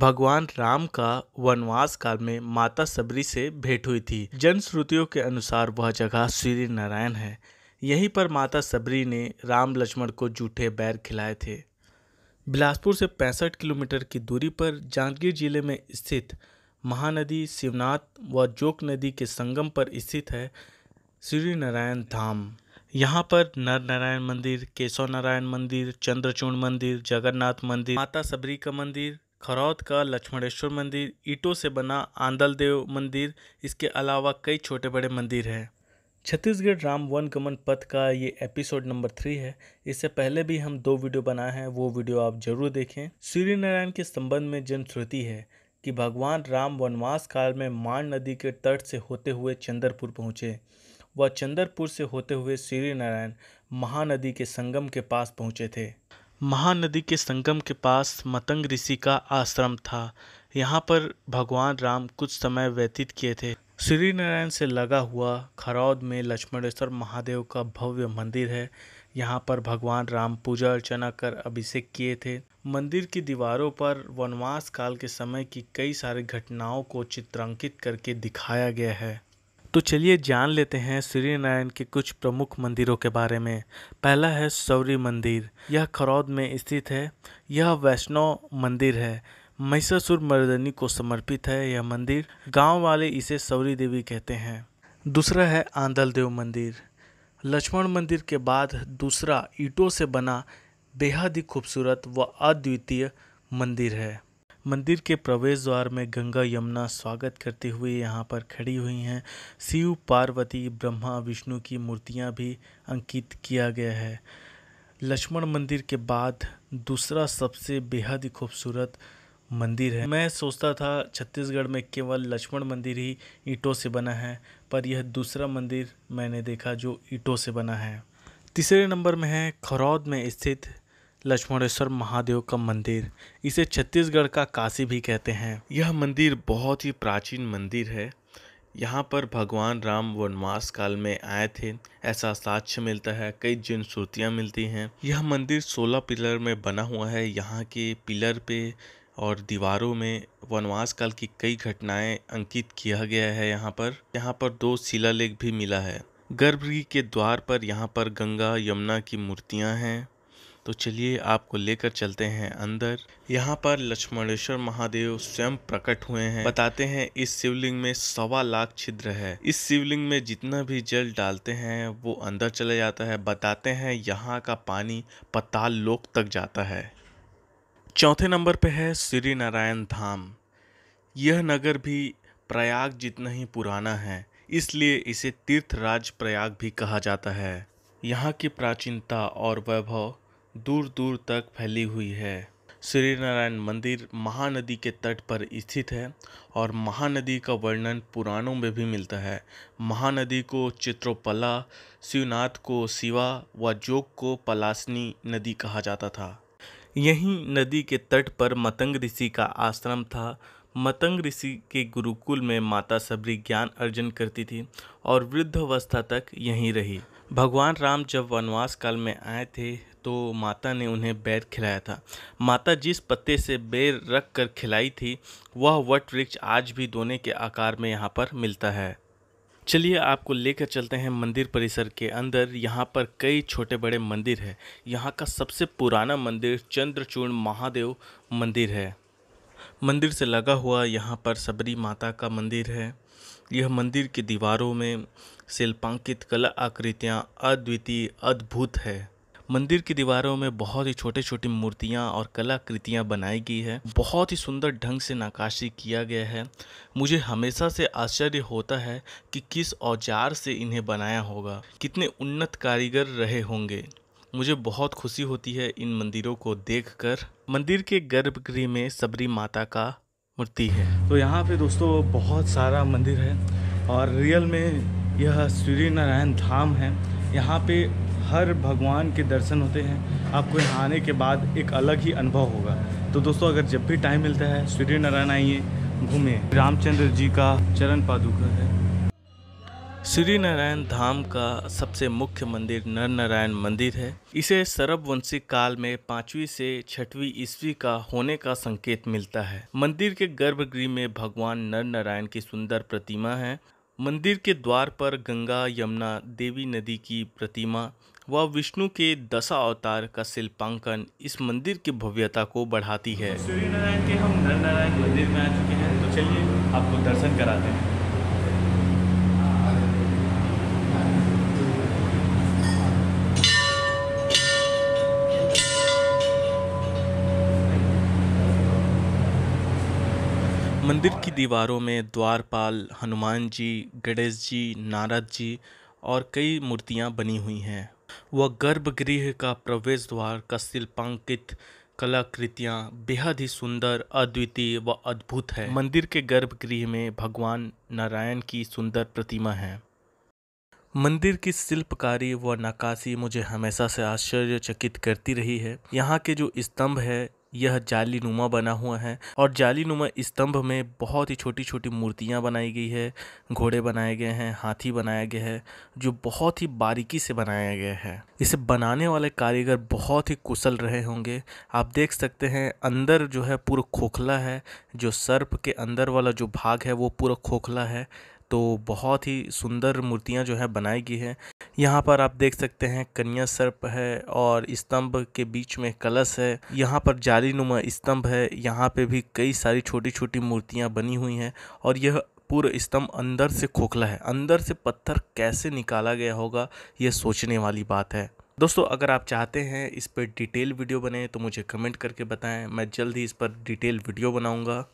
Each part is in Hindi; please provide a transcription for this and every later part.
भगवान राम का वनवास काल में माता सबरी से भेंट हुई थी जनश्रुतियों के अनुसार वह जगह श्री नारायण है यहीं पर माता सबरी ने राम लक्ष्मण को जूठे बैर खिलाए थे बिलासपुर से पैंसठ किलोमीटर की दूरी पर जांजगीर जिले में स्थित महानदी शिवनाथ व जोक नदी के संगम पर स्थित है श्री नारायण धाम यहाँ पर नर नारायण मंदिर केशव नारायण मंदिर चंद्रचूड़ मंदिर जगन्नाथ मंदिर माता सबरी का मंदिर खरौद का लक्ष्मणेश्वर मंदिर ईटों से बना आंदलदेव मंदिर इसके अलावा कई छोटे बड़े मंदिर हैं छत्तीसगढ़ राम वनगमन पथ का ये एपिसोड नंबर थ्री है इससे पहले भी हम दो वीडियो बनाए हैं वो वीडियो आप जरूर देखें सूर्यनारायण नारायण के संबंध में जनश्रुति है कि भगवान राम वनवास काल में मान नदी के तट से होते हुए चंद्रपुर पहुँचे वह चंद्रपुर से होते हुए श्री नारायण महानदी के संगम के पास पहुँचे थे महानदी के संगम के पास मतंग ऋषि का आश्रम था यहाँ पर भगवान राम कुछ समय व्यतीत किए थे श्री नारायण से लगा हुआ खरौद में लक्ष्मणेश्वर महादेव का भव्य मंदिर है यहाँ पर भगवान राम पूजा अर्चना कर अभिषेक किए थे मंदिर की दीवारों पर वनवास काल के समय की कई सारी घटनाओं को चित्रांकित करके दिखाया गया है तो चलिए जान लेते हैं श्री नारायण के कुछ प्रमुख मंदिरों के बारे में पहला है सौरी मंदिर यह खरौद में स्थित है यह वैष्णव मंदिर है महिषासुर मर्दनी को समर्पित है यह मंदिर गांव वाले इसे सौरी देवी कहते हैं दूसरा है आंदल देव मंदिर लक्ष्मण मंदिर के बाद दूसरा ईटों से बना बेहद ही खूबसूरत व अद्वितीय मंदिर है मंदिर के प्रवेश द्वार में गंगा यमुना स्वागत करते हुए यहाँ पर खड़ी हुई हैं शिव पार्वती ब्रह्मा विष्णु की मूर्तियाँ भी अंकित किया गया है लक्ष्मण मंदिर के बाद दूसरा सबसे बेहद ही खूबसूरत मंदिर है मैं सोचता था छत्तीसगढ़ में केवल लक्ष्मण मंदिर ही ईंटों से बना है पर यह दूसरा मंदिर मैंने देखा जो ईंटों से बना है तीसरे नंबर में है खरौद में स्थित लक्ष्मणेश्वर महादेव का मंदिर इसे छत्तीसगढ़ का काशी भी कहते हैं यह मंदिर बहुत ही प्राचीन मंदिर है यहाँ पर भगवान राम वनवास काल में आए थे ऐसा साक्ष्य मिलता है कई जिन श्रुतियाँ मिलती हैं यह मंदिर 16 पिलर में बना हुआ है यहाँ के पिलर पे और दीवारों में वनवास काल की कई घटनाएं अंकित किया गया है यहाँ पर यहाँ पर दो शिलालेख भी मिला है गर्भगृह के द्वार पर यहाँ पर गंगा यमुना की मूर्तियाँ हैं तो चलिए आपको लेकर चलते हैं अंदर यहाँ पर लक्ष्मणेश्वर महादेव स्वयं प्रकट हुए हैं बताते हैं इस शिवलिंग में सवा लाख छिद्र है इस शिवलिंग में जितना भी जल डालते हैं वो अंदर चले जाता है बताते हैं यहाँ का पानी पताल लोक तक जाता है चौथे नंबर पे है श्री नारायण धाम यह नगर भी प्रयाग जितना ही पुराना है इसलिए इसे राज प्रयाग भी कहा जाता है यहाँ की प्राचीनता और वैभव दूर दूर तक फैली हुई है श्री नारायण मंदिर महानदी के तट पर स्थित है और महानदी का वर्णन पुराणों में भी मिलता है महानदी को चित्रोपला शिवनाथ को शिवा व जोग को पलासनी नदी कहा जाता था यहीं नदी के तट पर मतंग ऋषि का आश्रम था मतंग ऋषि के गुरुकुल में माता सबरी ज्ञान अर्जन करती थी और वृद्धावस्था तक यहीं रही भगवान राम जब वनवास काल में आए थे तो माता ने उन्हें बैर खिलाया था माता जिस पत्ते से बैर रख कर खिलाई थी वह वट वृक्ष आज भी दोने के आकार में यहाँ पर मिलता है चलिए आपको लेकर चलते हैं मंदिर परिसर के अंदर यहाँ पर कई छोटे बड़े मंदिर है यहाँ का सबसे पुराना मंदिर चंद्रचूर्ण महादेव मंदिर है मंदिर से लगा हुआ यहाँ पर सबरी माता का मंदिर है यह मंदिर की दीवारों में शिल्पांकित कला आकृतियाँ अद्वितीय अद्भुत है मंदिर की दीवारों में बहुत ही छोटे छोटी मूर्तियाँ और कलाकृतियाँ बनाई गई है बहुत ही सुंदर ढंग से नकाशी किया गया है मुझे हमेशा से आश्चर्य होता है कि किस औजार से इन्हें बनाया होगा कितने उन्नत कारीगर रहे होंगे मुझे बहुत खुशी होती है इन मंदिरों को कर मंदिर के गर्भगृह में सबरी माता का मूर्ति है तो यहाँ पे दोस्तों बहुत सारा मंदिर है और रियल में यह सूर्य नारायण धाम है यहाँ पे हर भगवान के दर्शन होते हैं आपको यहाँ आने के बाद एक अलग ही अनुभव होगा तो दोस्तों अगर जब भी टाइम मिलता है सूर्य नारायण आइए घूमे रामचंद्र जी का चरण पादुका है श्री नारायण धाम का सबसे मुख्य मंदिर नर नारायण मंदिर है इसे सर्ववंशी काल में पांचवी से छठवीं ईस्वी का होने का संकेत मिलता है मंदिर के गर्भगृह में भगवान नर नारायण की सुंदर प्रतिमा है मंदिर के द्वार पर गंगा यमुना देवी नदी की प्रतिमा व विष्णु के दशा अवतार का शिल्पांकन इस मंदिर की भव्यता को बढ़ाती है सूर्यनारायण के हम नर नारायण मंदिर में आ चुके हैं तो चलिए आपको दर्शन कराते हैं मंदिर की दीवारों में द्वारपाल हनुमान जी गणेश जी नारद जी और कई मूर्तियाँ बनी हुई हैं व गर्भगृह का प्रवेश द्वार का शिल्पांकित कलाकृतियाँ बेहद ही सुंदर अद्वितीय व अद्भुत है मंदिर के गर्भगृह में भगवान नारायण की सुंदर प्रतिमा है मंदिर की शिल्पकारी व नकाशी मुझे हमेशा से आश्चर्यचकित करती रही है यहाँ के जो स्तंभ है यह जाली नुमा बना हुआ है और जाली नुमा स्तंभ में बहुत ही छोटी छोटी मूर्तियाँ बनाई गई है घोड़े बनाए गए हैं हाथी बनाया गया है जो बहुत ही बारीकी से बनाया गया है इसे बनाने वाले कारीगर बहुत ही कुशल रहे होंगे आप देख सकते हैं अंदर जो है पूरा खोखला है जो सर्प के अंदर वाला जो भाग है वो पूरा खोखला है तो बहुत ही सुंदर मूर्तियां जो है बनाई गई है यहाँ पर आप देख सकते हैं कन्या सर्प है और स्तंभ के बीच में कलश है यहाँ पर नुमा स्तंभ है यहाँ पे भी कई सारी छोटी छोटी मूर्तियाँ बनी हुई हैं और यह पूरा स्तंभ अंदर से खोखला है अंदर से पत्थर कैसे निकाला गया होगा यह सोचने वाली बात है दोस्तों अगर आप चाहते हैं इस पर डिटेल वीडियो बने तो मुझे कमेंट करके बताएं मैं जल्द ही इस पर डिटेल वीडियो बनाऊंगा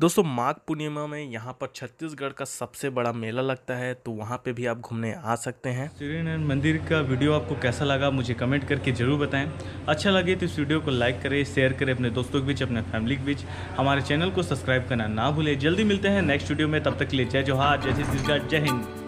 दोस्तों माघ पूर्णिमा में यहाँ पर छत्तीसगढ़ का सबसे बड़ा मेला लगता है तो वहाँ पे भी आप घूमने आ सकते हैं सूर्यनारायण मंदिर का वीडियो आपको कैसा लगा मुझे कमेंट करके ज़रूर बताएं अच्छा लगे तो इस वीडियो को लाइक करें शेयर करें अपने दोस्तों के बीच अपने फैमिली के बीच हमारे चैनल को सब्सक्राइब करना ना भूलें जल्दी मिलते हैं नेक्स्ट वीडियो में तब तक के लिए जय जोहार जय छत्तीसगढ़ जय हिंद